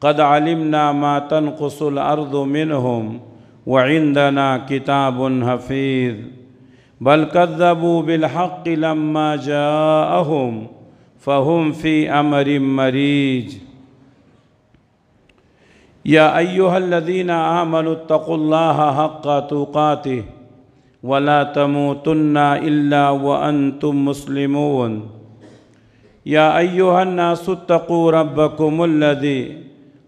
قد علمنا ما تنقص الأرض منهم وعندنا كتاب حفيظ بل كذبوا بالحق لما جاءهم فهم في أمر مريج يا أيها الذين آمنوا اتقوا الله حق تقاته ولا تموتن إلا وأنتم مسلمون يا أيها الناس اتقوا ربكم الذي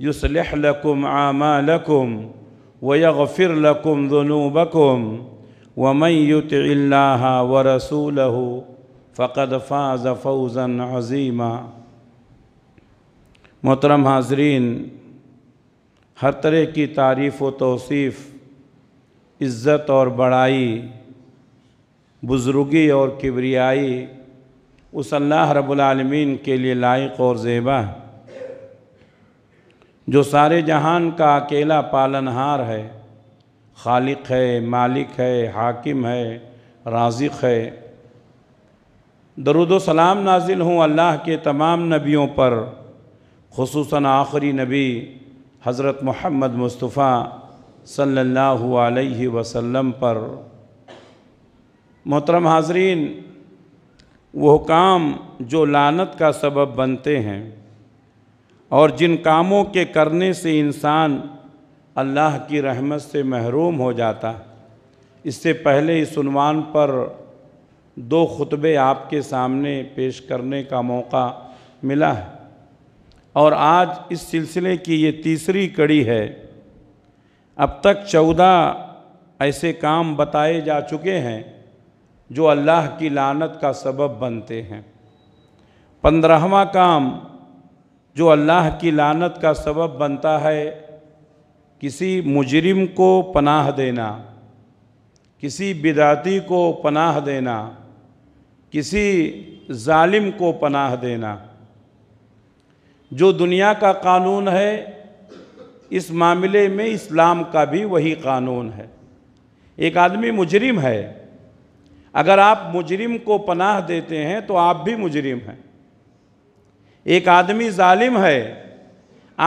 يصلح لكم اعمالكم ويغفر لكم ذنوبكم ومن يطع الله ورسوله فقد فاز فوزا عظيما محترم حاضرین ہر طرح کی تعریف و توصیف عزت اور بڑائی بزرگی اور کبریائی اس اللہ رب العالمین کے لیے لائق اور زیبہ ہے जो सारे जहान का अकेला पालनहार है खालिक है मालिक है हाकिम है राजिक है दरुदो सलाम नाजिल हूँ अल्लाह के तमाम नबियों पर खसूस आखिरी नबी हज़रत मोहम्मद मुस्तफ़ा सल्लल्लाहु अलैहि वसल्लम पर मोहतरम हाजरीन वो काम जो लानत का सबब बनते हैं और जिन कामों के करने से इंसान अल्लाह की रहमत से महरूम हो जाता इससे पहले इस उनवान पर दो खुतबे आपके सामने पेश करने का मौका मिला है और आज इस सिलसिले की ये तीसरी कड़ी है अब तक चौदह ऐसे काम बताए जा चुके हैं जो अल्लाह की लानत का सबब बनते हैं पंद्रहवा काम जो अल्लाह की लानत का सबब बनता है किसी मुजरिम को पनाह देना किसी बिदाती को पनाह देना किसी जालिम को पनाह देना जो दुनिया का कानून है इस मामले में इस्लाम का भी वही कानून है एक आदमी मुजरिम है अगर आप मुजरिम को पनाह देते हैं तो आप भी मुजरिम हैं एक आदमी ालिम है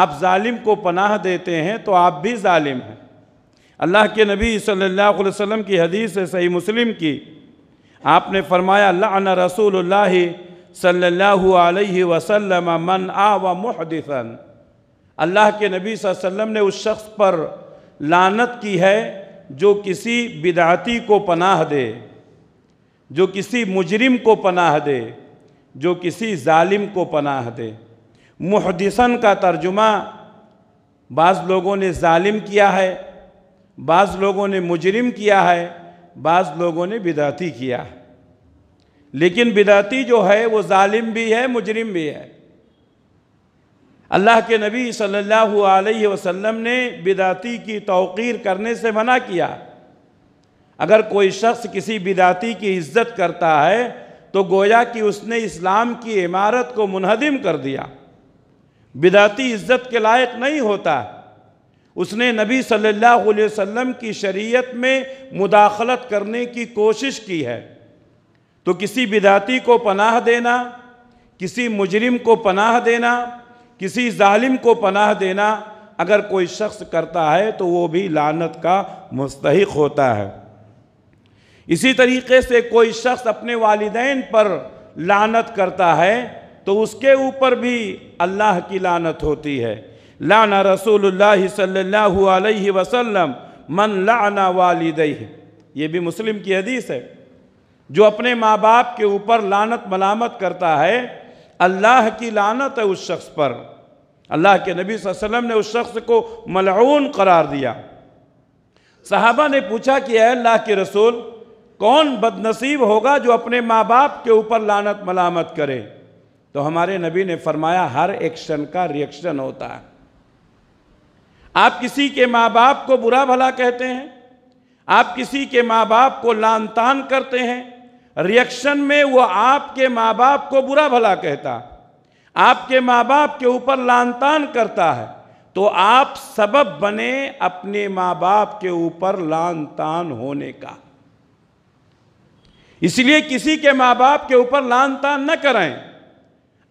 आप ालिम को पनाह देते हैं तो आप भी ालिम हैं अल्लाह के नबी सल्लल्लाहु अलैहि वसल्लम की हदीस है सही मुस्लिम की आपने फरमाया रसूल सल्लल्लाहु अलैहि वसल्लम मन आवा व मुहदसन अल्लाह के नबी वसल्लम ने उस शख्स पर लानत की है जो किसी बिदाती को पनाह दे जो किसी मुजरिम को पनाह दे जो किसी जालिम को पनाह दे मुहदसन का तर्जुमा बाज़ लोगों ने जालिम किया है बाज़ लोगों ने मुजरिम किया है बाज़ लोगों ने बिदाती किया है लेकिन बिदाती जो है वो जालिम भी है मुजरिम भी है अल्लाह के नबी सल्लल्लाहु अलैहि वसल्लम ने बिदाती की तौकीर करने से मना किया अगर कोई शख्स किसी बिदाती की इज्जत करता है तो गोया कि उसने इस्लाम की इमारत को मुनहदिम कर दिया बिदाती इज्जत के लायक नहीं होता उसने नबी सल्लल्लाहु अलैहि वसल्लम की शरीयत में मुदाखलत करने की कोशिश की है तो किसी बिदाती को पनाह देना किसी मुजरिम को पनाह देना किसी जालिम को पनाह देना अगर कोई शख्स करता है तो वो भी लानत का मुस्तक होता है इसी तरीके से कोई शख्स अपने वालदेन पर लानत करता है तो उसके ऊपर भी अल्लाह की लानत होती है लाना रसूलुल्लाह सल्लल्लाहु अलैहि वसल्लम मन लाना वालदई ये भी मुस्लिम की हदीस है जो अपने माँ बाप के ऊपर लानत मलामत करता है अल्लाह की लानत है उस शख्स पर अल्लाह के नबी वसल्लम ने उस शख्स को मलऊन करार दिया साहबा ने पूछा कि अल्लाह के रसूल कौन बदनसीब होगा जो अपने माँ बाप के ऊपर लानत मलामत करे तो हमारे नबी ने फरमाया हर एक्शन का रिएक्शन होता है आप किसी के माँ बाप को बुरा भला कहते हैं आप किसी के माँ बाप को लान तान करते हैं रिएक्शन में वो आपके माँ बाप को बुरा भला कहता आपके माँ बाप के ऊपर लान तान करता है तो आप सबब बने अपने माँ बाप के ऊपर लान तान होने का इसलिए किसी के माँ बाप के ऊपर लान तान न करें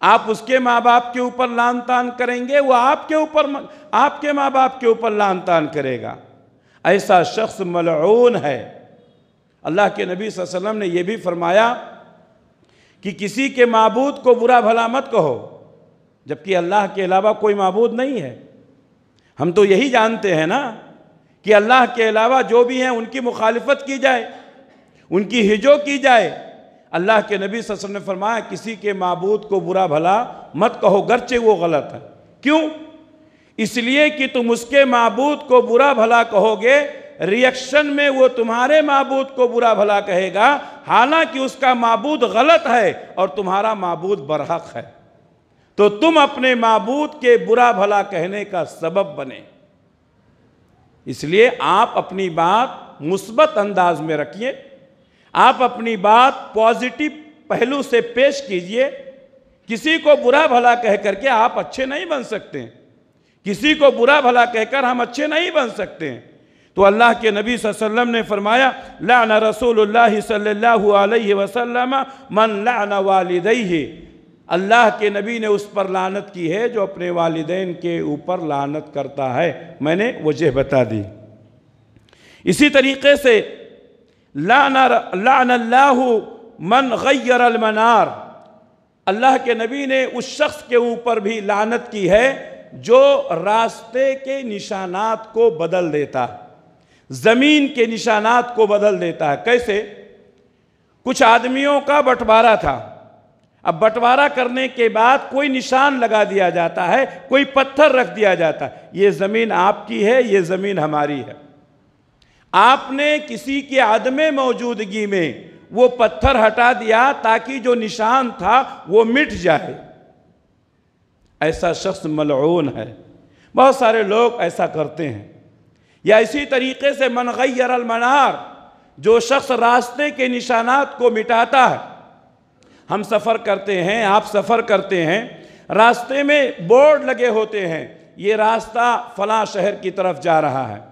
आप उसके माँ बाप के ऊपर लान तान करेंगे वो आपके ऊपर आपके माँ बाप के ऊपर लान तान करेगा ऐसा शख्स मलून है अल्लाह के नबी वसल्लम ने यह भी फरमाया कि किसी के मबूद को बुरा भला मत कहो जबकि अल्लाह के अलावा कोई मबूद नहीं है हम तो यही जानते हैं ना कि अल्लाह के अलावा जो भी हैं उनकी मुखालफत की जाए उनकी हिजो की जाए अल्लाह के नबी वसल्लम ने फरमाया किसी के मबूद को बुरा भला मत कहो गरचे वो गलत है क्यों इसलिए कि तुम उसके मबूद को बुरा भला कहोगे रिएक्शन में वो तुम्हारे मबूद को बुरा भला कहेगा हालांकि उसका मबूद गलत है और तुम्हारा मबूद बरहक है तो तुम अपने मबूद के बुरा भला कहने का सबब बने इसलिए आप अपनी बात मुस्बत अंदाज में रखिए आप अपनी बात पॉजिटिव पहलू से पेश कीजिए किसी को बुरा भला कह करके आप अच्छे नहीं बन सकते किसी को बुरा भला कहकर हम अच्छे नहीं बन सकते तो अल्लाह के नबी वसल्लम ने फरमाया लाना रसूल सल्लल्लाहु मन लाना वालदई अल्लाह के नबी ने उस पर लानत की है जो अपने वालदेन के ऊपर लानत करता है मैंने वजह बता दी इसी तरीके से लानल्लाह मन गैर अलमनार अल्लाह के नबी ने उस शख्स के ऊपर भी लानत की है जो रास्ते के निशानात को बदल देता ज़मीन के निशानात को बदल देता है कैसे कुछ आदमियों का बंटवारा था अब बंटवारा करने के बाद कोई निशान लगा दिया जाता है कोई पत्थर रख दिया जाता है ये ज़मीन आपकी है ये ज़मीन हमारी है आपने किसी के आदम मौजूदगी में वो पत्थर हटा दिया ताकि जो निशान था वो मिट जाए ऐसा शख्स मलून है बहुत सारे लोग ऐसा करते हैं या इसी तरीके से मनगैर अलमनार जो शख्स रास्ते के निशानात को मिटाता है हम सफ़र करते हैं आप सफ़र करते हैं रास्ते में बोर्ड लगे होते हैं ये रास्ता फला शहर की तरफ जा रहा है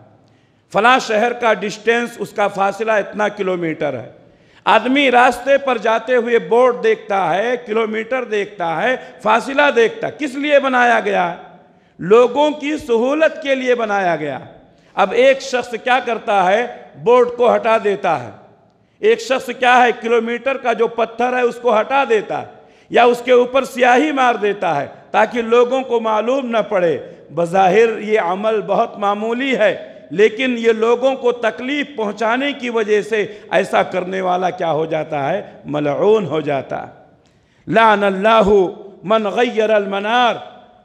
फला शहर का डिस्टेंस उसका फासला इतना किलोमीटर है आदमी रास्ते पर जाते हुए बोर्ड देखता है किलोमीटर देखता है फासला देखता किस लिए बनाया गया लोगों की सहूलत के लिए बनाया गया अब एक शख्स क्या करता है बोर्ड को हटा देता है एक शख्स क्या है किलोमीटर का जो पत्थर है उसको हटा देता है या उसके ऊपर स्याही मार देता है ताकि लोगों को मालूम न पड़े बज़ाहिर ये अमल बहुत मामूली है लेकिन ये लोगों को तकलीफ पहुंचाने की वजह से ऐसा करने वाला क्या हो जाता है मलऊन हो जाता लान अल्लाह मन गैर अलमनार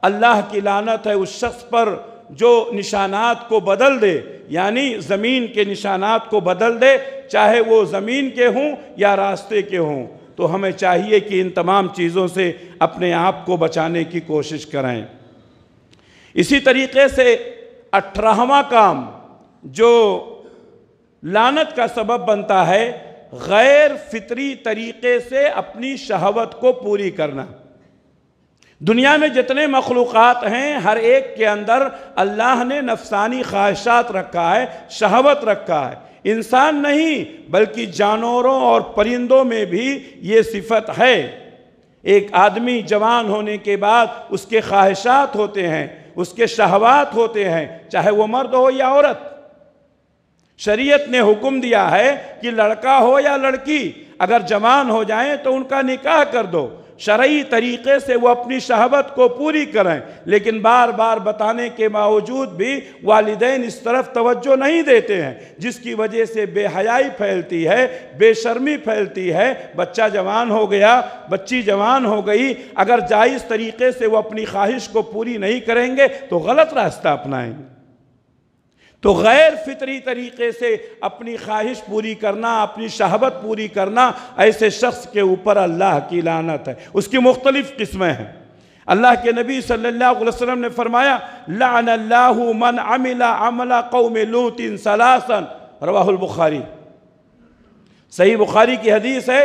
अल्लाह की लानत है उस शख्स पर जो निशानात को बदल दे यानी ज़मीन के निशानात को बदल दे चाहे वो ज़मीन के हों या रास्ते के हों तो हमें चाहिए कि इन तमाम चीज़ों से अपने आप को बचाने की कोशिश करें इसी तरीके से अठारहवा काम जो लानत का सबब बनता है गैर फितरी तरीके से अपनी शहावत को पूरी करना दुनिया में जितने मखलूक़ हैं हर एक के अंदर अल्लाह ने नफसानी ख्वाहिशात रखा है शहावत रखा है इंसान नहीं बल्कि जानवरों और परिंदों में भी ये सिफत है एक आदमी जवान होने के बाद उसके ख्वाहिशात होते हैं उसके शहवात होते हैं चाहे वो मर्द हो या औरत शरीयत ने हुक्म दिया है कि लड़का हो या लड़की अगर जवान हो जाए तो उनका निकाह कर दो शरय तरीके से वो अपनी शहबत को पूरी करें लेकिन बार बार बताने के बावजूद भी वालदेन इस तरफ तवज्जो नहीं देते हैं जिसकी वजह से बेहयाई फैलती है बेशर्मी फैलती है बच्चा जवान हो गया बच्ची जवान हो गई अगर जायज़ तरीके से वो अपनी ख्वाहिश को पूरी नहीं करेंगे तो गलत रास्ता अपनाएंगे तो गैर फितरी तरीके से अपनी ख्वाहिश पूरी करना अपनी शहाबत पूरी करना ऐसे शख्स के ऊपर अल्लाह की लानत है उसकी मुख्तलिफ़ किस्में हैं अल्लाह के नबी सल्लल्लाहु अलैहि वसल्लम ने फरमाया लानल्लाहु मन अमिला अमला कौम लूतिन सलासन रवाहुल बुखारी सही बुखारी की हदीस है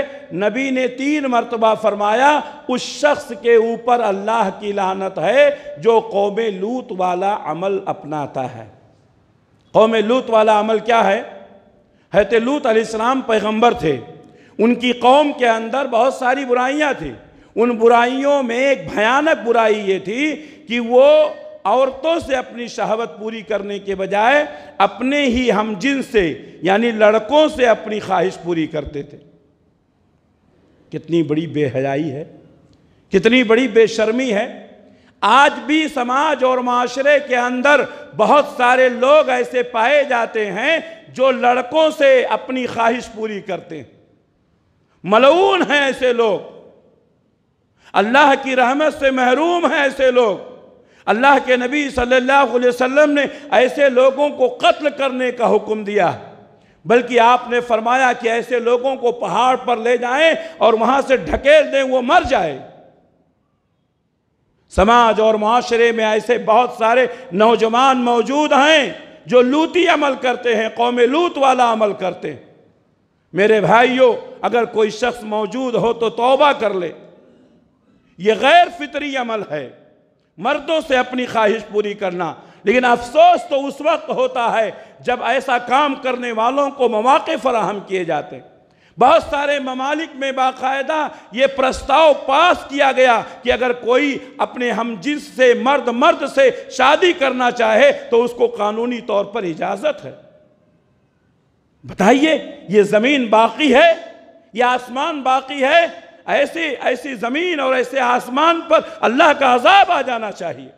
नबी ने तीन मरतबा फरमाया उस शख्स के ऊपर अल्लाह की लानत है जो कौम लूत वाला अमल अपनाता है कौम लूत वाला अमल क्या है हैत लूत अलैहिस्सलाम पैगंबर थे उनकी कौम के अंदर बहुत सारी बुराइयां थी उन बुराइयों में एक भयानक बुराई ये थी कि वो औरतों से अपनी शहावत पूरी करने के बजाय अपने ही हम जिन से यानी लड़कों से अपनी ख्वाहिश पूरी करते थे कितनी बड़ी बेहयाई है कितनी बड़ी बेशर्मी है आज भी समाज और माशरे के अंदर बहुत सारे लोग ऐसे पाए जाते हैं जो लड़कों से अपनी ख्वाहिश पूरी करते हैं मलऊन हैं ऐसे लोग अल्लाह की रहमत से महरूम हैं ऐसे लोग अल्लाह के नबी सल्लल्लाहु अलैहि वसल्लम ने ऐसे लोगों को कत्ल करने का हुक्म दिया बल्कि आपने फरमाया कि ऐसे लोगों को पहाड़ पर ले जाएं और वहां से ढकेल दें वो मर जाए समाज और माशरे में ऐसे बहुत सारे नौजवान मौजूद हैं जो लूती अमल करते हैं कौम लूत वाला अमल करते हैं मेरे भाइयों अगर कोई शख्स मौजूद हो तो तौबा कर ले ये गैर फितरी अमल है मर्दों से अपनी ख्वाहिश पूरी करना लेकिन अफसोस तो उस वक्त होता है जब ऐसा काम करने वालों को मौाक़े फराहम किए जाते हैं बहुत सारे ममालिक में बाकायदा ये प्रस्ताव पास किया गया कि अगर कोई अपने हम जिस से मर्द मर्द से शादी करना चाहे तो उसको कानूनी तौर पर इजाज़त है बताइए ये ज़मीन बाकी है यह आसमान बाकी है ऐसी ऐसी ज़मीन और ऐसे आसमान पर अल्लाह का अजाब आ जाना चाहिए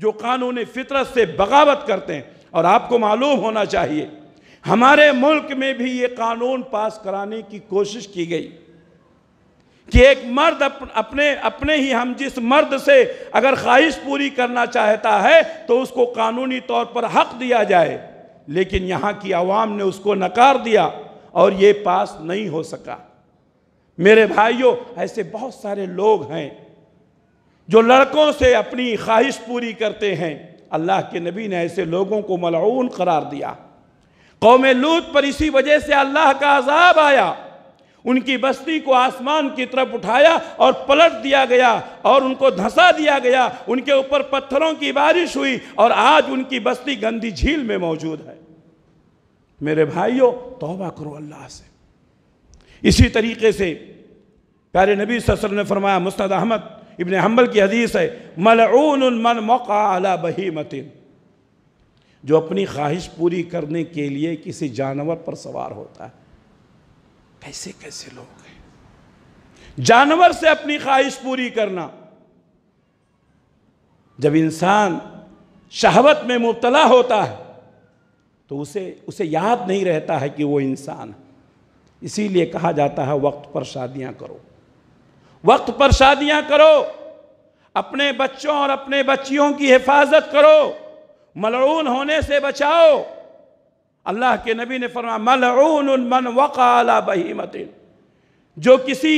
जो कानून फितरत से बगावत करते हैं और आपको मालूम होना चाहिए हमारे मुल्क में भी ये कानून पास कराने की कोशिश की गई कि एक मर्द अप, अपने अपने ही हम जिस मर्द से अगर ख्वाहिश पूरी करना चाहता है तो उसको कानूनी तौर पर हक दिया जाए लेकिन यहाँ की आवाम ने उसको नकार दिया और ये पास नहीं हो सका मेरे भाइयों ऐसे बहुत सारे लोग हैं जो लड़कों से अपनी ख्वाहिश पूरी करते हैं अल्लाह के नबी ने ऐसे लोगों को मलाउन करार दिया कौम लूत पर इसी वजह से अल्लाह का अजाब आया उनकी बस्ती को आसमान की तरफ उठाया और पलट दिया गया और उनको धंसा दिया गया उनके ऊपर पत्थरों की बारिश हुई और आज उनकी बस्ती गंदी झील में मौजूद है मेरे भाइयों तोबा करो अल्लाह से इसी तरीके से प्यारे नबी ससर ने फरमाया मुस्तद अहमद इबन हम्बल की हदीस है मलऊन मन मौका अला बही मतिन जो अपनी ख्वाहिश पूरी करने के लिए किसी जानवर पर सवार होता है कैसे कैसे लोग हैं जानवर से अपनी ख्वाहिश पूरी करना जब इंसान शहवत में मुबतला होता है तो उसे उसे याद नहीं रहता है कि वो इंसान इसीलिए कहा जाता है वक्त पर शादियां करो वक्त पर शादियां करो अपने बच्चों और अपने बच्चियों की हिफाजत करो मलऊन होने से बचाओ अल्लाह के नबी ने फरमा मलऊन मन वकाला बहीमत जो किसी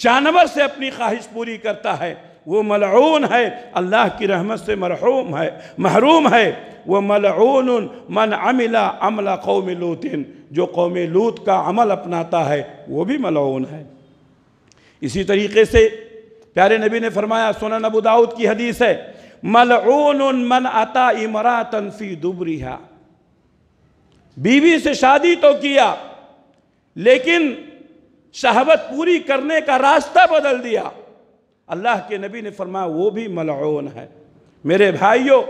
जानवर से अपनी ख्वाहिश पूरी करता है वो मलऊन है अल्लाह की रहमत से मरहूम है महरूम है वह मलऊन मन अमिला अमला कौम लूतिन जो कौम लूत का अमल अपनाता है वो भी मलऊन है इसी तरीके से प्यारे नबी ने फरमाया सोना नबू दाऊद की हदीस है मलऊन मन अता इमरा तनफी दुबरीहा बीवी से शादी तो किया लेकिन शहबत पूरी करने का रास्ता बदल दिया अल्लाह के नबी ने फरमाया वो भी मलऊन है मेरे भाइयों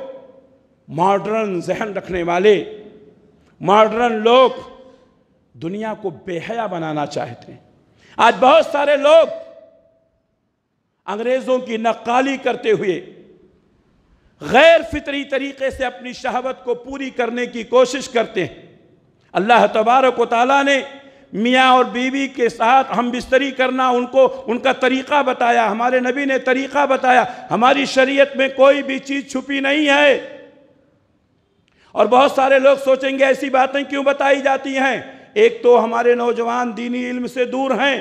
मॉडर्न जहन रखने वाले मॉडर्न लोग दुनिया को बेहया बनाना चाहते हैं आज बहुत सारे लोग अंग्रेज़ों की नक्काली करते हुए गैर फितरी तरीके से अपनी शहावत को पूरी करने की कोशिश करते हैं अल्लाह तबारक वाली ने मियाँ और बीवी के साथ हम बिस्तरी करना उनको उनका तरीक़ा बताया हमारे नबी ने तरीक़ा बताया हमारी शरीयत में कोई भी चीज़ छुपी नहीं है और बहुत सारे लोग सोचेंगे ऐसी बातें क्यों बताई जाती हैं एक तो हमारे नौजवान दीनी इल्म से दूर हैं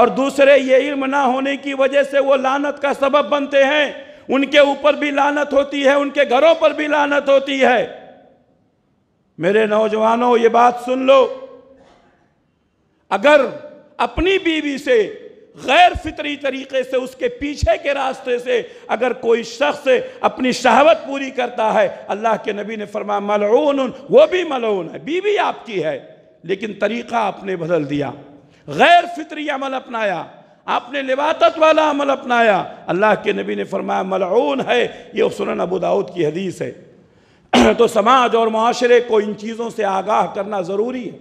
और दूसरे ये इल्म ना होने की वजह से वो लानत का सबब बनते हैं उनके ऊपर भी लानत होती है उनके घरों पर भी लानत होती है मेरे नौजवानों ये बात सुन लो अगर अपनी बीवी से गैर फितरी तरीके से उसके पीछे के रास्ते से अगर कोई शख्स अपनी शहावत पूरी करता है अल्लाह के नबी ने फरमाया मलऊन वो भी मलऊन है बीवी आपकी है लेकिन तरीका आपने बदल दिया गैर फितरी अमल अपनाया आपने लिबातत वाला अमल अपनाया अल्लाह के नबी ने फरमाया मलून है ये सुनन अबू दाऊद की हदीस है तो समाज और माशरे को इन चीज़ों से आगाह करना ज़रूरी है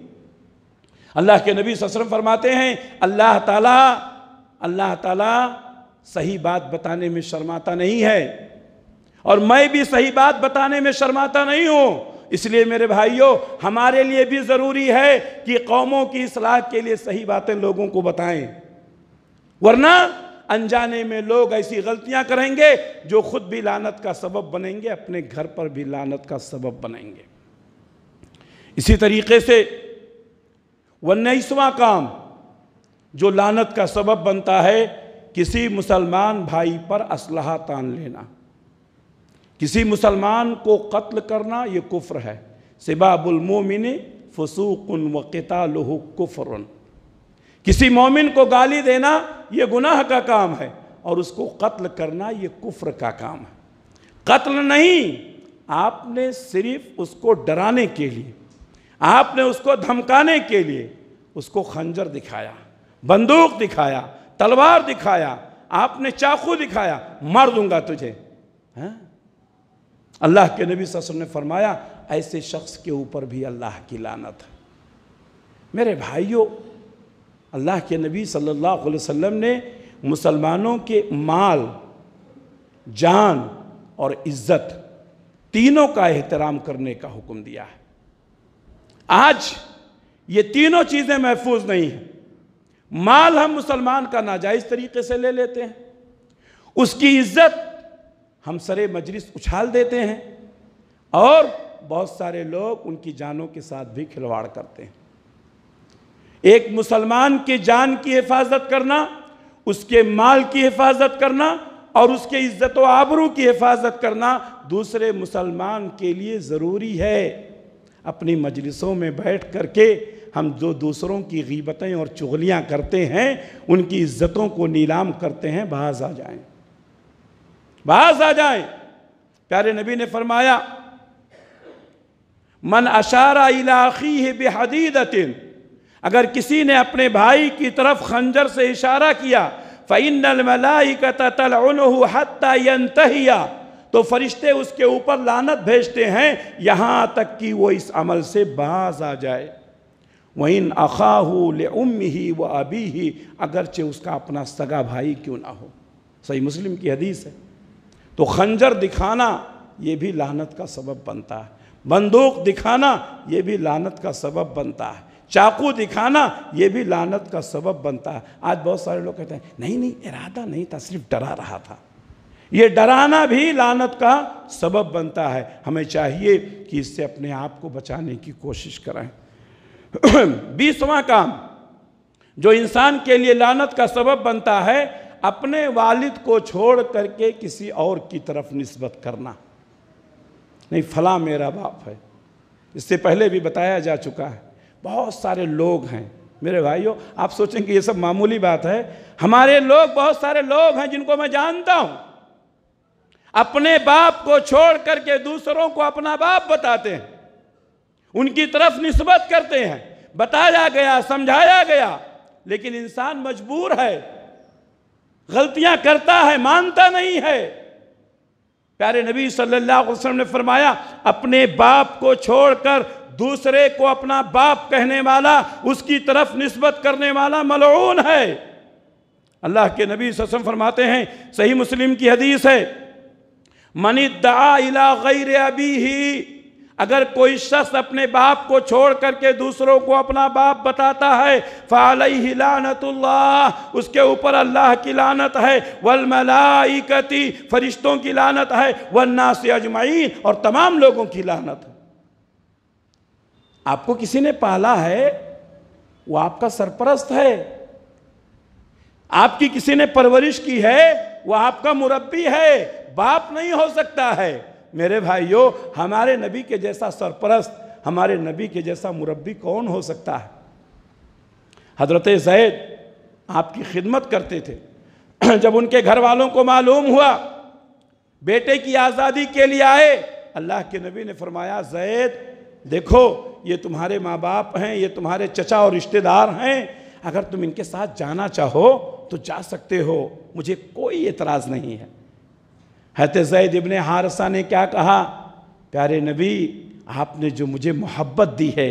अल्लाह के नबी ससरम फरमाते हैं अल्लाह ताला अल्लाह ताला सही बात बताने में शर्माता नहीं है और मैं भी सही बात बताने में शर्माता नहीं हूँ इसलिए मेरे भाइयों हमारे लिए भी ज़रूरी है कि कौमों की असलाह के लिए सही बातें लोगों को बताएं वरना अनजाने में लोग ऐसी गलतियां करेंगे जो खुद भी लानत का सबब बनेंगे अपने घर पर भी लानत का सबब बनेंगे इसी तरीके से उन्नीसवां काम जो लानत का सबब बनता है किसी मुसलमान भाई पर असलाह तान लेना किसी मुसलमान को कत्ल करना ये कुफ्र है सिबाबुलमोमिन फसूकन व कुफ्रन किसी मोमिन को गाली देना ये गुनाह का काम है और उसको कत्ल करना ये कुफ्र का काम है कत्ल नहीं आपने सिर्फ उसको डराने के लिए आपने उसको धमकाने के लिए उसको खंजर दिखाया बंदूक दिखाया तलवार दिखाया आपने चाकू दिखाया मार दूंगा तुझे हाँ? अल्लाह के नबी ससुर ने फरमाया ऐसे शख्स के ऊपर भी अल्लाह की लानत है मेरे भाइयों अल्लाह के नबी सल्लल्लाहु अलैहि वसल्लम ने मुसलमानों के माल जान और इज्जत तीनों का एहतराम करने का हुक्म दिया है आज ये तीनों चीज़ें महफूज नहीं हैं माल हम मुसलमान का नाजायज़ तरीके से ले लेते हैं उसकी इज्जत हम सरे मजलिस उछाल देते हैं और बहुत सारे लोग उनकी जानों के साथ भी खिलवाड़ करते हैं एक मुसलमान की जान की हिफाजत करना उसके माल की हिफाजत करना और उसके इज्जत व आबरू की हिफाजत करना दूसरे मुसलमान के लिए ज़रूरी है अपनी मजलिसों में बैठ कर के हम जो दूसरों की गीबतें और चुगलियाँ करते हैं उनकी इज्जतों को नीलाम करते हैं बाज आ जाएं बाज आ जाएं प्यारे नबी ने फरमाया मन अशारा इलाखी है बेहदीदिन अगर किसी ने अपने भाई की तरफ खंजर से इशारा किया फ़ैन तहिया तो फरिश्ते उसके ऊपर लानत भेजते हैं यहाँ तक कि वो इस अमल से बाज आ जाए वहीन अखाहू ले उम ही व अभी ही अगरचे उसका अपना सगा भाई क्यों ना हो सही मुस्लिम की हदीस है तो खंजर दिखाना ये भी लानत का सबब बनता है बंदूक दिखाना ये भी लानत का सबब बनता है चाकू दिखाना ये भी लानत का सबब बनता है आज बहुत सारे लोग कहते हैं नहीं नहीं इरादा नहीं था सिर्फ डरा रहा था ये डराना भी लानत का सबब बनता है हमें चाहिए कि इससे अपने आप को बचाने की कोशिश करें बीसवा काम जो इंसान के लिए लानत का सबब बनता है अपने वालिद को छोड़ करके किसी और की तरफ नस्बत करना नहीं फला मेरा बाप है इससे पहले भी बताया जा चुका है बहुत सारे लोग हैं मेरे भाइयों आप सोचेंगे ये सब मामूली बात है हमारे लोग बहुत सारे लोग हैं जिनको मैं जानता हूं अपने बाप को छोड़ करके दूसरों को अपना बाप बताते हैं उनकी तरफ निस्बत करते हैं बताया गया समझाया गया लेकिन इंसान मजबूर है गलतियां करता है मानता नहीं है प्यारे नबी सल्लल्लाहु अलैहि वसल्लम ने फरमाया अपने बाप को छोड़कर दूसरे को अपना बाप कहने वाला उसकी तरफ नस्बत करने वाला मलून है अल्लाह के नबी ससम फरमाते हैं सही मुस्लिम की हदीस है मनी दा गैर अबी ही अगर कोई शख्स अपने बाप को छोड़ करके दूसरों को अपना बाप बताता है ही लानतुल्लाह उसके ऊपर अल्लाह की लानत है वल मलाइकती फरिश्तों की लानत है वन्ना से अजमाइन और तमाम लोगों की लानत है आपको किसी ने पाला है वो आपका सरपरस्त है आपकी किसी ने परवरिश की है वो आपका मुरब्बी है बाप नहीं हो सकता है मेरे भाइयों हमारे नबी के जैसा सरपरस्त हमारे नबी के जैसा मुरब्बी कौन हो सकता है हजरत जैद आपकी खिदमत करते थे जब उनके घर वालों को मालूम हुआ बेटे की आज़ादी के लिए आए अल्लाह के नबी ने फरमाया जैद देखो ये तुम्हारे माँ बाप हैं ये तुम्हारे चचा और रिश्तेदार हैं अगर तुम इनके साथ जाना चाहो तो जा सकते हो मुझे कोई एतराज़ नहीं है हत जैद इबन हारसा ने क्या कहा प्यारे नबी आपने जो मुझे मोहब्बत दी है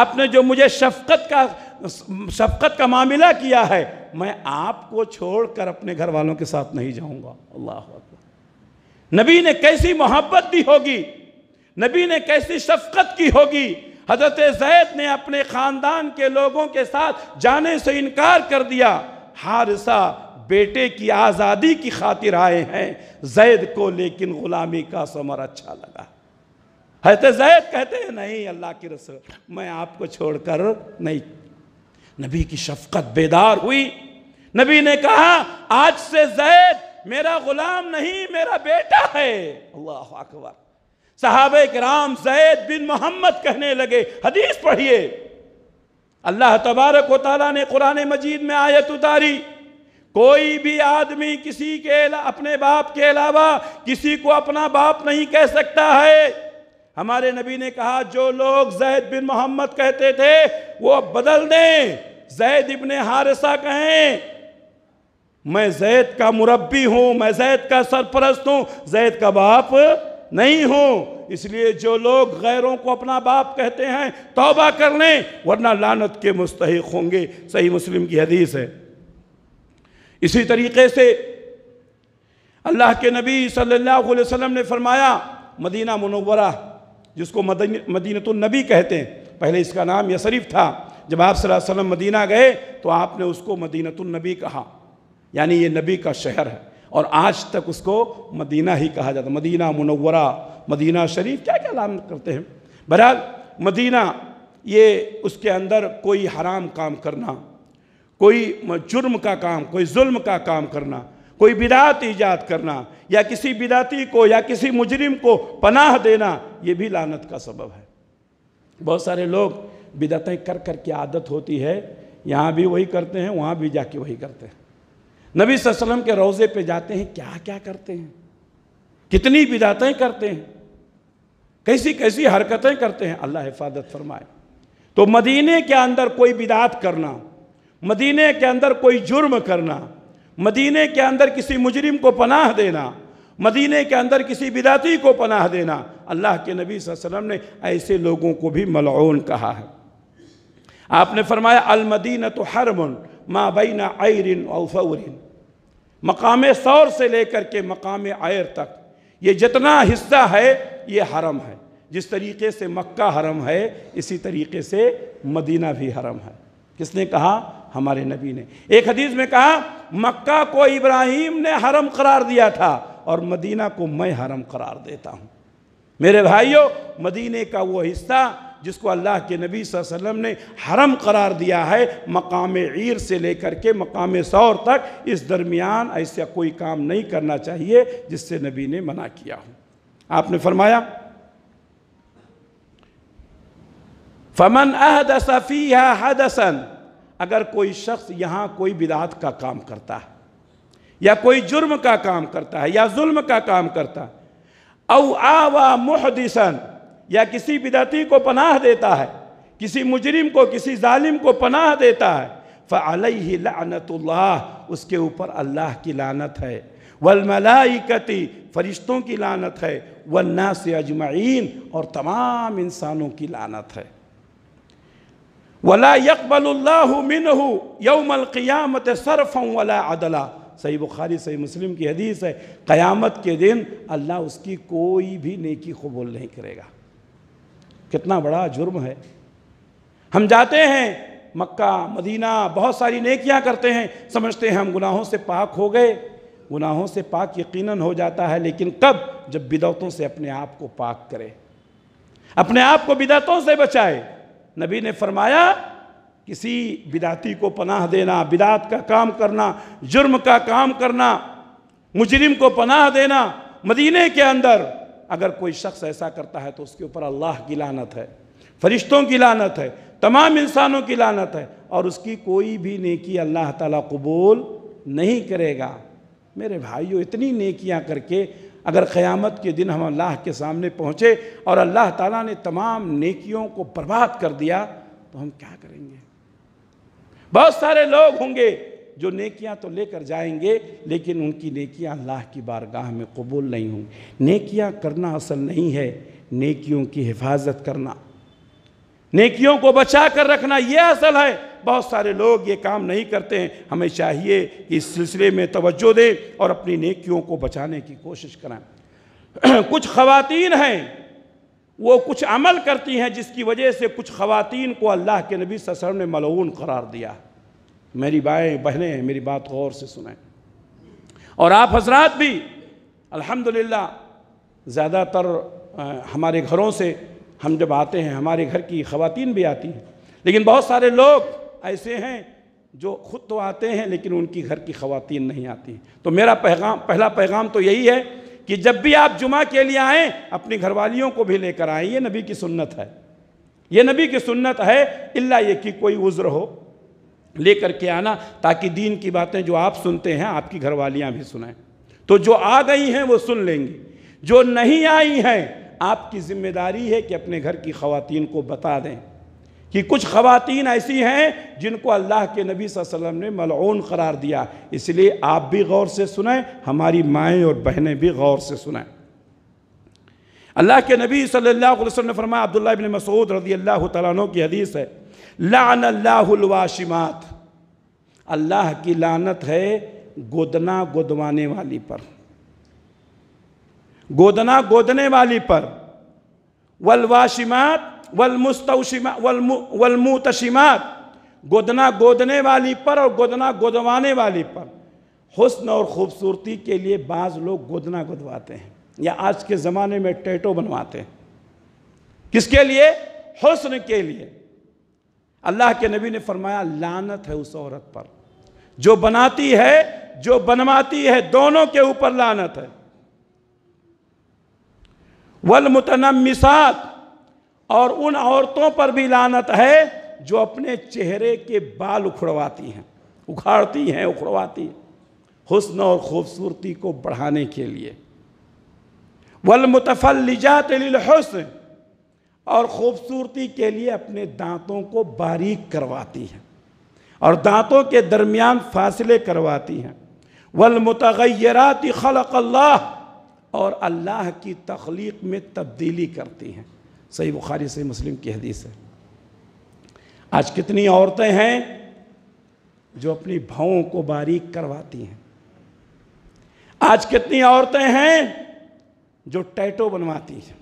आपने जो मुझे शफकत का शफकत का मामला किया है मैं आपको छोड़कर अपने घर वालों के साथ नहीं जाऊंगा अल्लाह नबी ने कैसी मोहब्बत दी होगी नबी ने कैसी शफकत की होगी हजरत जैद ने अपने ख़ानदान के लोगों के साथ जाने से इनकार कर दिया हारसा बेटे की आज़ादी की खातिर आए हैं जैद को लेकिन ग़ुलामी का समर अच्छा लगा हजरत जैद कहते हैं नहीं अल्लाह की रसूल मैं आपको छोड़कर नहीं नबी की शफकत बेदार हुई नबी ने कहा आज से जैद मेरा ग़ुलाम नहीं मेरा बेटा है अल्लाह अकबर साहब कराम जैद बिन मोहम्मद कहने लगे हदीस पढ़िए अल्लाह तबारक वाली ने कुरान मजीद में आयत उतारी कोई भी आदमी किसी के अपने बाप के अलावा किसी को अपना बाप नहीं कह सकता है हमारे नबी ने कहा जो लोग जैद बिन मोहम्मद कहते थे वो अब बदल दें जैद इबन हारसा कहें मैं जैद का मुरबी हूं मैं जैद का सरपरस्त हूं जैद का बाप नहीं हूं इसलिए जो लोग गैरों को अपना बाप कहते हैं तोबा कर लें वरना लानत के मुस्तक होंगे सही मुस्लिम की हदीस है इसी तरीके से अल्लाह के नबी सल्लल्लाहु अलैहि वसल्लम ने फरमाया मदीना मनवरा जिसको मदीनतुलनबी कहते हैं पहले इसका नाम यशरीफ था जब आप सल्लम मदीना गए तो आपने उसको मदीनतुलनबी कहा यानी ये नबी का शहर है और आज तक उसको मदीना ही कहा जाता मदीना मनवरा मदीना शरीफ क्या क्या लाम करते हैं बहरहाल मदीना ये उसके अंदर कोई हराम काम करना कोई जुर्म का काम कोई जुल्म का काम करना कोई बिदात ईजाद करना या किसी बिदाती को या किसी मुजरिम को पनाह देना ये भी लानत का सबब है बहुत सारे लोग बिदतें कर कर के आदत होती है यहाँ भी वही करते हैं वहाँ भी जाके वही करते हैं नबी वसल्लम के रोज़े पे जाते हैं क्या क्या करते हैं कितनी बिदातें करते हैं कैसी कैसी हरकतें करते हैं अल्लाह हिफाजत फरमाए तो मदीने के अंदर कोई बिदात करना मदीने के अंदर कोई जुर्म करना मदीने के अंदर किसी मुजरिम को पनाह देना मदीने के अंदर किसी बिदाती को पनाह देना अल्लाह के नबी वसल्लम ने ऐसे लोगों को भी मलऊन कहा है आपने फरमाया मदीना तो हरमन माबैना आयरिन औफौरिन मकाम सौर से लेकर के मकाम आयर तक ये जितना हिस्सा है ये हरम है जिस तरीके से मक्का हरम है इसी तरीके से मदीना भी हरम है किसने कहा हमारे नबी ने एक हदीस में कहा मक्का को इब्राहिम ने हरम करार दिया था और मदीना को मैं हरम करार देता हूँ मेरे भाइयों मदीने का वो हिस्सा जिसको अल्लाह के नबी वसल्लम ने हरम करार दिया है मकाम ईर से लेकर के मकाम सौर तक इस दरमियान ऐसा कोई काम नहीं करना चाहिए जिससे नबी ने मना किया हो आपने फरमाया फमन अहद सफ़ी है हदसन अगर कोई शख्स यहां कोई बिदात का काम करता है या कोई जुर्म का काम करता है या जुल्म का काम करता है औ आवा मुहदिसन या किसी बिदाती को पनाह देता है किसी मुजरिम को किसी जालिम को पनाह देता है फ़लही लानतुल्लाह उसके ऊपर अल्लाह की लानत है वलमलाइकती फरिश्तों की लानत है वन्ना से अजमाइन और तमाम इंसानों की लानत है वला यौमल क़ियामत सरफ़ वला अदला सही बुखारी सही मुस्लिम की हदीस है क़यामत के दिन अल्लाह उसकी कोई भी नेकी कबूल नहीं करेगा कितना बड़ा जुर्म है हम जाते हैं मक्का मदीना बहुत सारी नेकियां करते हैं समझते हैं हम गुनाहों से पाक हो गए गुनाहों से पाक यकीनन हो जाता है लेकिन कब जब बिदौतों से अपने आप को पाक करे अपने आप को बिदतों से बचाए नबी ने फरमाया किसी बिदाती को पनाह देना बिदात का काम करना जुर्म का काम करना मुजरिम को पनाह देना मदीने के अंदर अगर कोई शख्स ऐसा करता है तो उसके ऊपर अल्लाह की लानत है फरिश्तों की लानत है तमाम इंसानों की लानत है और उसकी कोई भी नेकी अल्लाह ताला कबूल नहीं करेगा मेरे भाइयों इतनी नेकियां करके अगर क़यामत के दिन हम अल्लाह के सामने पहुँचे और अल्लाह ताला ने तमाम नेकियों को बर्बाद कर दिया तो हम क्या करेंगे बहुत सारे लोग होंगे जो नेकियां तो लेकर जाएंगे लेकिन उनकी नेकियां अल्लाह की बारगाह में कबूल नहीं होंगी नेकियां करना असल नहीं है नेकियों की हिफाजत करना नेकियों को बचा कर रखना यह असल है बहुत सारे लोग ये काम नहीं करते हैं हमें चाहिए कि इस सिलसिले में तवज्जो दें और अपनी नेकियों को बचाने की कोशिश करें कुछ खवतिन हैं वो कुछ अमल करती हैं जिसकी वजह से कुछ खवतिन को अल्लाह के नबी वसम ने मलून करार दिया मेरी बाएँ बहनें मेरी बात गौर से सुनें और आप हजरात भी अल्हम्दुलिल्लाह ज़्यादातर हमारे घरों से हम जब आते हैं हमारे घर की खवतिन भी आती हैं लेकिन बहुत सारे लोग ऐसे हैं जो खुद तो आते हैं लेकिन उनकी घर की खातन नहीं आती तो मेरा पैगाम पहला पैगाम तो यही है कि जब भी आप जुमा के लिए आएँ अपनी घरवालियों को भी लेकर आएँ ये नबी की सुन्नत है ये नबी की सुन्नत है इल्ला ये कि कोई उज़्र हो लेकर के आना ताकि दीन की बातें जो आप सुनते हैं आपकी घरवालियाँ भी सुनाएं तो जो आ गई हैं वो सुन लेंगी जो नहीं आई हैं आपकी जिम्मेदारी है कि अपने घर की खातन को बता दें कि कुछ खवतिन ऐसी हैं जिनको अल्लाह के नबी वसल्लम ने मलून करार दिया इसलिए आप भी गौर से सुने हमारी माएँ और बहनें भी गौर से सुने अल्लाह के नबी सल्लल्लाहु अलैहि वसल्लम ने फरमाया अब्दुल्लाह इब्ने मसूद रजी अल्लाह तु की हदीस है लान अल्लाह की लानत है गोदना गोदवाने वाली पर गोदना गोदने वाली पर वलवाशिमात वलमुस्तौशिमा वलमुतशिमात गोदना गोदने वाली पर और गोदना गोदवाने वाली पर हुस्न और ख़ूबसूरती के लिए बाज़ लोग गोदना गोदवाते हैं या आज के ज़माने में टैटो बनवाते हैं किसके लिए हुस्न के लिए अल्लाह के नबी ने फरमाया लानत है उस औरत पर जो बनाती है जो बनवाती है दोनों के ऊपर लानत है वल मुतनमिसात मिसात और उन औरतों पर भी लानत है जो अपने चेहरे के बाल उखड़वाती हैं उखाड़ती हैं उखड़वाती हैं हुस्न और ख़ूबसूरती को बढ़ाने के लिए वलमुतफ़लिजात हसन और ख़ूबसूरती के लिए अपने दांतों को बारीक करवाती हैं और दांतों के दरमियान फासले करवाती हैं वलमतगैरात खलक अल्लाह और अल्लाह की तख्लीक में तब्दीली करती हैं सही बुखारी सही मुस्लिम की हदीस है आज कितनी औरतें हैं जो अपनी भावों को बारीक करवाती हैं आज कितनी औरतें हैं जो टैटो बनवाती हैं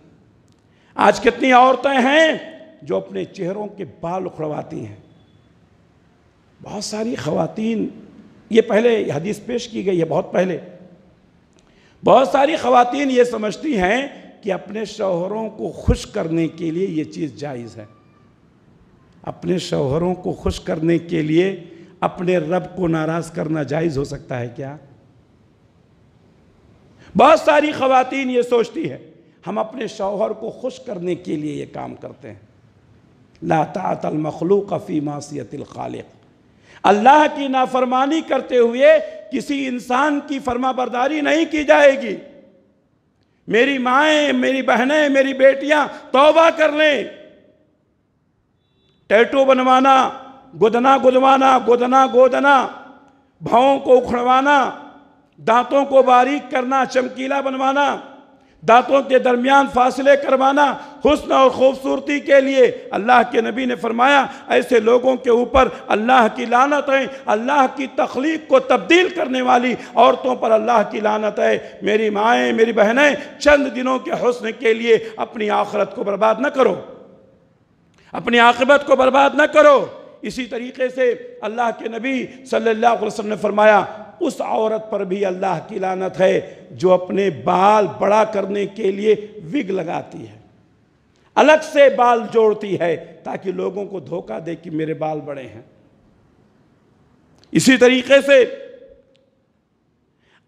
आज कितनी औरतें हैं जो अपने चेहरों के बाल उखड़वाती हैं बहुत सारी खवतिन ये पहले हदीस पेश की गई है बहुत पहले बहुत सारी खवतिन ये समझती हैं कि अपने शोहरों को खुश करने के लिए ये चीज़ जायज़ है अपने शोहरों को खुश करने के लिए अपने रब को नाराज़ करना जायज़ हो सकता है क्या बहुत सारी खातन ये सोचती है हम अपने शोहर को खुश करने के लिए ये काम करते हैं लातातल मखलूक फ़ी मासीतिल खालिक अल्लाह की नाफरमानी करते हुए किसी इंसान की फर्माबरदारी नहीं की जाएगी मेरी माएँ मेरी बहनें मेरी बेटियां तौबा कर लें टैटू बनवाना गुदना गुदवाना गुदना गोदना भावों को उखड़वाना दांतों को बारीक करना चमकीला बनवाना दांतों के दरमियान फासले करवाना हुस्न और ख़ूबसूरती के लिए अल्लाह के नबी ने फरमाया ऐसे लोगों के ऊपर अल्लाह की लानत है अल्लाह की तख्लीक को तब्दील करने वाली औरतों पर अल्लाह की लानत है मेरी माएँ मेरी बहनें चंद दिनों के हुस्न के लिए अपनी आखरत को बर्बाद न करो अपनी आकबत को बर्बाद न करो इसी तरीके से अल्लाह के नबी सल्लल्लाहु अलैहि वसल्लम ने फरमाया उस औरत पर भी अल्लाह की लानत है जो अपने बाल बड़ा करने के लिए विग लगाती है अलग से बाल जोड़ती है ताकि लोगों को धोखा दे कि मेरे बाल बड़े हैं इसी तरीके से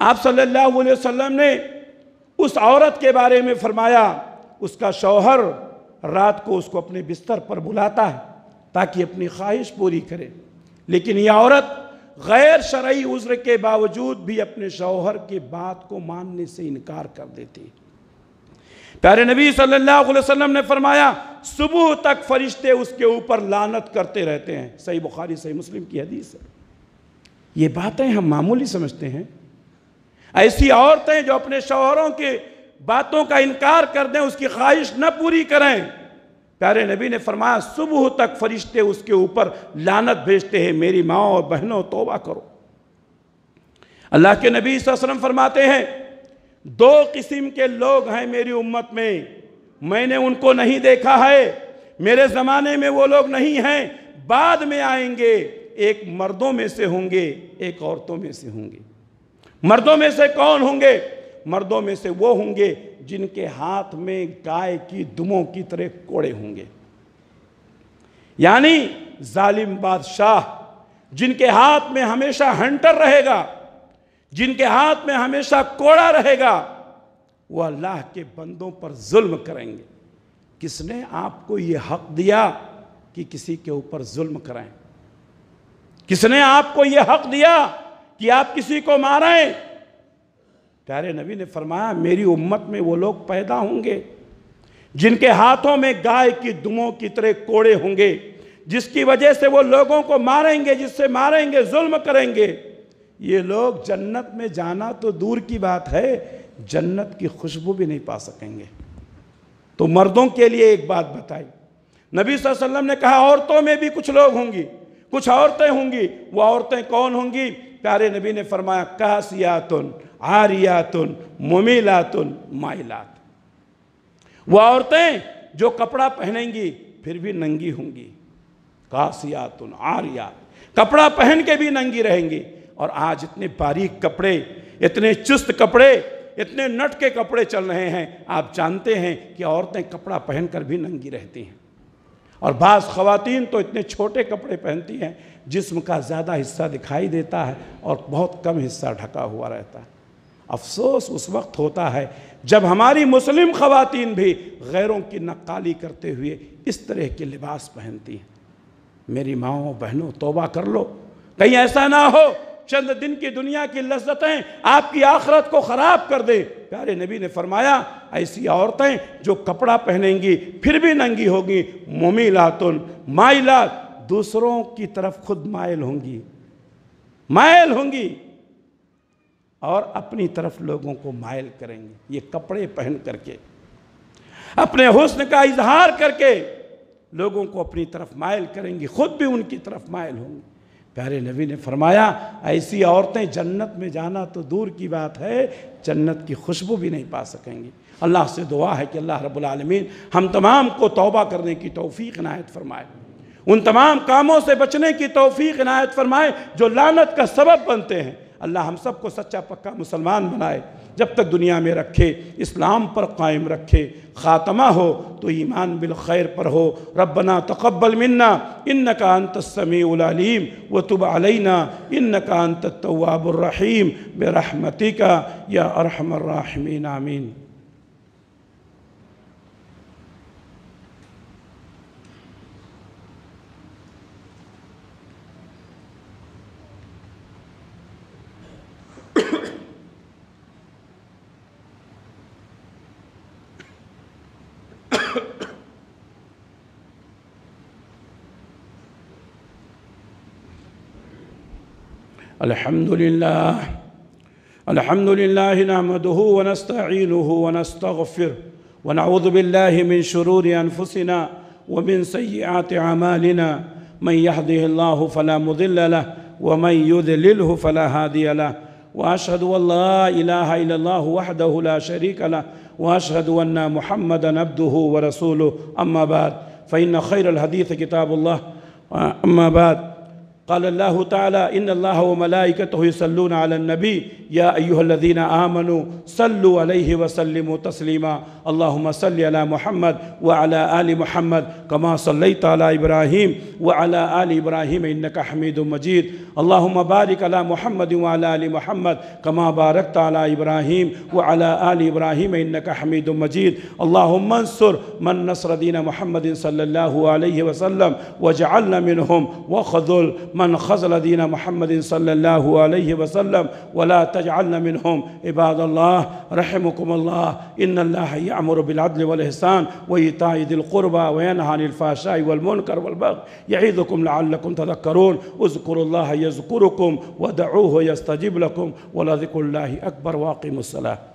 आप सल्लल्लाहु अलैहि वसल्लम ने उस औरत के बारे में फरमाया उसका शौहर रात को उसको अपने बिस्तर पर बुलाता है ताकि अपनी ख्वाहिश पूरी करे लेकिन यह औरत गैर शरय उज्र के बावजूद भी अपने शौहर की बात को मानने से इनकार कर देती प्यारे नबी सल्लल्लाहु अलैहि वसल्लम ने फरमाया सुबह तक फरिश्ते उसके ऊपर लानत करते रहते हैं सही बुखारी सही मुस्लिम की हदीस है ये बातें हम मामूली समझते हैं ऐसी औरतें जो अपने शौहरों के बातों का इनकार कर दें उसकी ख्वाहिश न पूरी करें प्यारे नबी ने फरमाया सुबह तक फरिश्ते उसके ऊपर लानत भेजते हैं मेरी माओ और बहनों तोबा करो अल्लाह के नबी वसम फरमाते हैं दो किस्म के लोग हैं मेरी उम्मत में मैंने उनको नहीं देखा है मेरे ज़माने में वो लोग नहीं हैं बाद में आएंगे एक मर्दों में से होंगे एक औरतों में से होंगे मर्दों में से कौन होंगे मर्दों में से वो होंगे जिनके हाथ में गाय की दुमों की तरह कोड़े होंगे यानी जालिम बादशाह जिनके हाथ में हमेशा हंटर रहेगा जिनके हाथ में हमेशा कोड़ा रहेगा वो अल्लाह के बंदों पर जुल्म करेंगे किसने आपको यह हक दिया कि किसी के ऊपर जुल्म कराएं किसने आपको यह हक दिया कि आप किसी को मारें प्यारे नबी ने फरमाया मेरी उम्मत में वो लोग पैदा होंगे जिनके हाथों में गाय की दुमों की तरह कोड़े होंगे जिसकी वजह से वो लोगों को मारेंगे जिससे मारेंगे जुल्म करेंगे ये लोग जन्नत में जाना तो दूर की बात है जन्नत की खुशबू भी नहीं पा सकेंगे तो मर्दों के लिए एक बात बताई नबी वसल्लम ने कहा औरतों में भी कुछ लोग होंगी कुछ औरतें होंगी वो औरतें कौन होंगी प्यारे नबी ने फरमाया कहा सियातुन आरियातुन मुमिलातुन माइलात वो औरतें जो कपड़ा पहनेंगी फिर भी नंगी होंगी कासियातुन आरियात कपड़ा पहन के भी नंगी रहेंगी और आज इतने बारीक कपड़े इतने चुस्त कपड़े इतने नट के कपड़े चल रहे हैं आप जानते हैं कि औरतें कपड़ा पहनकर भी नंगी रहती हैं और बास ख़वातीन तो इतने छोटे कपड़े पहनती हैं जिस्म का ज़्यादा हिस्सा दिखाई देता है और बहुत कम हिस्सा ढका हुआ रहता है अफसोस उस वक्त होता है जब हमारी मुस्लिम खवतिन भी गैरों की नक्काली करते हुए इस तरह के लिबास पहनती हैं मेरी माओ बहनों तोबा कर लो कहीं ऐसा ना हो चंद दिन की दुनिया की लज्जतें आपकी आखरत को ख़राब कर दे प्यारे नबी ने फरमाया ऐसी औरतें जो कपड़ा पहनेंगी फिर भी नंगी होगी मुमिलातुन माइलात दूसरों की तरफ खुद मायल होंगी मायल होंगी और अपनी तरफ लोगों को मायल करेंगे ये कपड़े पहन करके अपने हुस्न का इजहार करके लोगों को अपनी तरफ मायल करेंगी खुद भी उनकी तरफ मायल होंगे प्यारे नबी ने फरमाया ऐसी औरतें जन्नत में जाना तो दूर की बात है जन्नत की खुशबू भी नहीं पा सकेंगी अल्लाह से दुआ है कि अल्लाह रबालमीन हम तमाम को तौबा करने की तोफ़ी इनायत फरमाए उन तमाम कामों से बचने की तोफ़ी इनायत फरमाए जो लानत का सबब बनते हैं अल्लाह हम सबको सच्चा पक्का मुसलमान बनाए जब तक दुनिया में रखे इस्लाम पर कायम रखे ख़ात्मा हो तो ईमान बिलखैर पर हो रबना तकबल मन्ना इन समी उलालीम व तुब अलना इन नकान तवाबुलरहीम बेरहमती का या अरहमर अरहमर्राहमीन आमीन الحمد لله الحمد لله نحمده ونستعينه ونستغفره ونعوذ بالله من شرور انفسنا ومن سيئات اعمالنا من يهده الله فلا مضل له ومن يذلله فلا هادي له واشهد ان لا اله الا الله وحده لا شريك له واشهد ان محمدا عبده ورسوله اما بعد فان خير الحديث كتاب الله اما بعد قال الله تعالى إن الله وملائكته يصلون على النبي يا أيها الذين آمنوا صلوا عليه وسلموا تسليما اللهم صل على محمد وعلى آل محمد كما صليت على إبراهيم وعلى آل إبراهيم إنك حميد مجيد اللهم بارك على محمد وعلى آل محمد كما باركت على إبراهيم وعلى آل إبراهيم إنك حميد مجيد اللهم انصر من نصر دين محمد صلى الله عليه وسلم واجعلنا منهم وخذل من خزل دين محمد صلى الله عليه وسلم ولا تجعلنا منهم عباد الله رحمكم الله إن الله يأمر بالعدل والإحسان وإيتاء ذي القربى وينهى عن الفحشاء والمنكر والبغي يعظكم لعلكم تذكرون اذكروا الله يذكركم ودعوه يستجب لكم ولذكر الله أكبر واقيموا الصلاة